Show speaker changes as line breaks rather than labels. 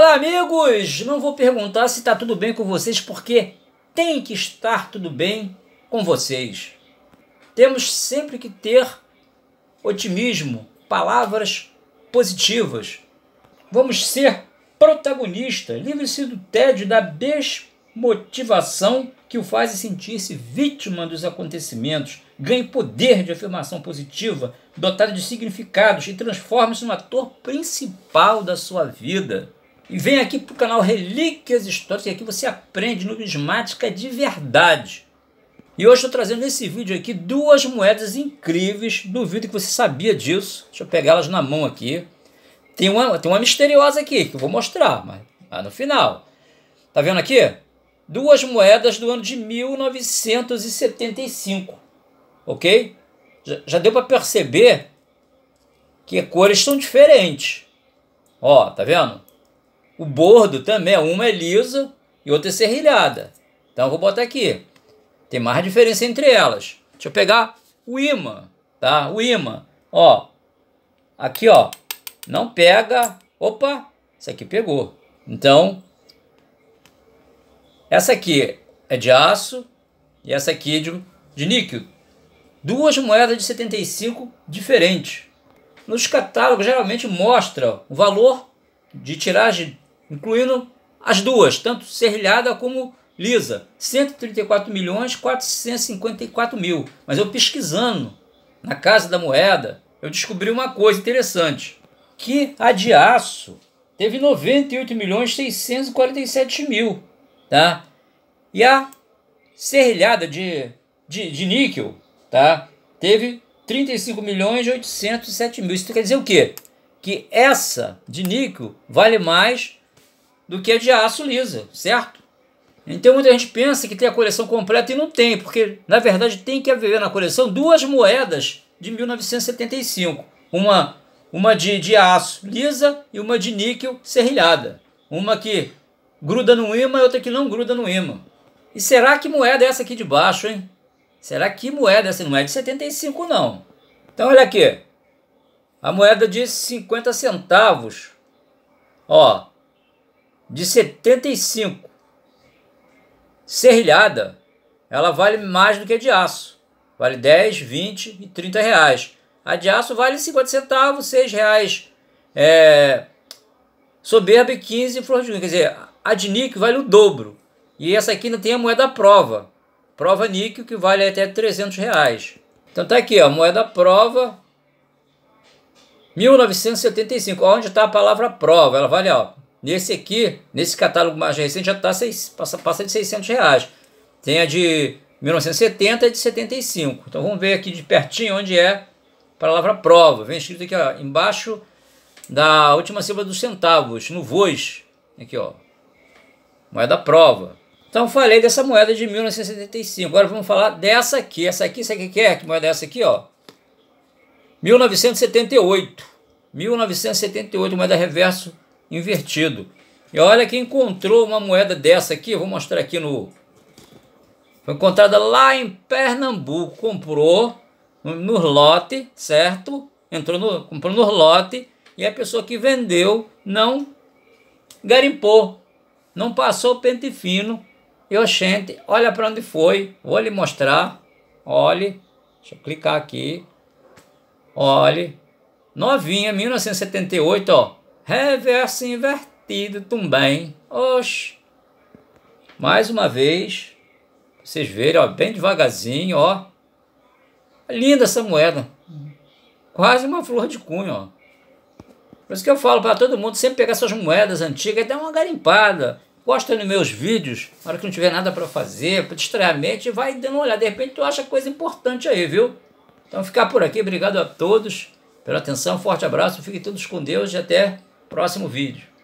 Olá, amigos! Não vou perguntar se está tudo bem com vocês, porque tem que estar tudo bem com vocês. Temos sempre que ter otimismo, palavras positivas. Vamos ser protagonistas, livre-se do tédio, da desmotivação que o faz sentir-se vítima dos acontecimentos. Ganhe poder de afirmação positiva, dotado de significados e transforme-se no ator principal da sua vida. E vem aqui para o canal Relíquias Históricas, e aqui você aprende numismática de verdade. E hoje estou trazendo nesse vídeo aqui duas moedas incríveis, duvido que você sabia disso. Deixa eu pegá-las na mão aqui. Tem uma, tem uma misteriosa aqui, que eu vou mostrar, mas, lá no final. Tá vendo aqui? Duas moedas do ano de 1975, ok? Já, já deu para perceber que cores são diferentes. Ó, tá vendo? O bordo também, é uma é lisa e outra é serrilhada. Então eu vou botar aqui. Tem mais diferença entre elas. Deixa eu pegar o imã, tá? O imã, ó. Aqui, ó. Não pega. Opa, isso aqui pegou. Então, essa aqui é de aço e essa aqui é de, de níquel. Duas moedas de 75 diferentes. Nos catálogos geralmente mostra o valor de tiragem incluindo as duas, tanto serrilhada como lisa, 134 milhões 454 mil. Mas eu pesquisando na Casa da Moeda, eu descobri uma coisa interessante, que a de aço teve 98 milhões 647 mil, tá? E a serrilhada de, de, de níquel, tá? Teve 35 milhões 807 mil. Isso quer dizer o quê? Que essa de níquel vale mais do que a de aço lisa, certo? Então muita gente pensa que tem a coleção completa e não tem, porque na verdade tem que haver na coleção duas moedas de 1975. Uma, uma de, de aço lisa e uma de níquel serrilhada. Uma que gruda no imã e outra que não gruda no imã. E será que moeda é essa aqui de baixo, hein? Será que moeda é essa? Não é de 75, não. Então olha aqui. A moeda de 50 centavos. Ó, de 75. Serrilhada, ela vale mais do que a de aço. Vale 10, 20 e 30 reais. A de aço vale 50 centavos, 6 reais. É, soberba e 15 flor de Quer dizer, a de níquel vale o dobro. E essa aqui não tem a moeda prova. Prova níquel que vale até 300 reais. Então tá aqui, ó, moeda prova 1975. Onde está a palavra prova? Ela vale, ó, Nesse aqui, nesse catálogo mais recente, já tá seis, passa, passa de 600 reais. Tem a de 1970 e de 75. Então vamos ver aqui de pertinho onde é a palavra prova. Vem escrito aqui ó, embaixo da última sílaba dos centavos, no voz. Aqui ó, moeda prova. Então falei dessa moeda de 1975. Agora vamos falar dessa aqui. Essa aqui, sabe o que é? Que moeda é essa aqui ó? 1978. 1978, moeda reverso invertido. E olha que encontrou uma moeda dessa aqui, vou mostrar aqui no... Foi encontrada lá em Pernambuco, comprou no lote, certo? Entrou no, comprou no lote e a pessoa que vendeu não garimpou, não passou pente fino. E gente olha para onde foi, vou lhe mostrar, olhe, deixa eu clicar aqui, olhe, novinha, 1978, ó, reverso invertido também. Oxe. Mais uma vez, vocês verem, ó, bem devagarzinho, ó. Linda essa moeda. Quase uma flor de cunho, ó. Por isso que eu falo para todo mundo sempre pegar suas moedas antigas e dar uma garimpada. Gosta nos meus vídeos, na hora que não tiver nada para fazer, para distrair a mente, vai dando uma olhada. De repente tu acha coisa importante aí, viu? Então ficar por aqui, obrigado a todos pela atenção, forte abraço, fiquem todos com Deus e até Próximo vídeo.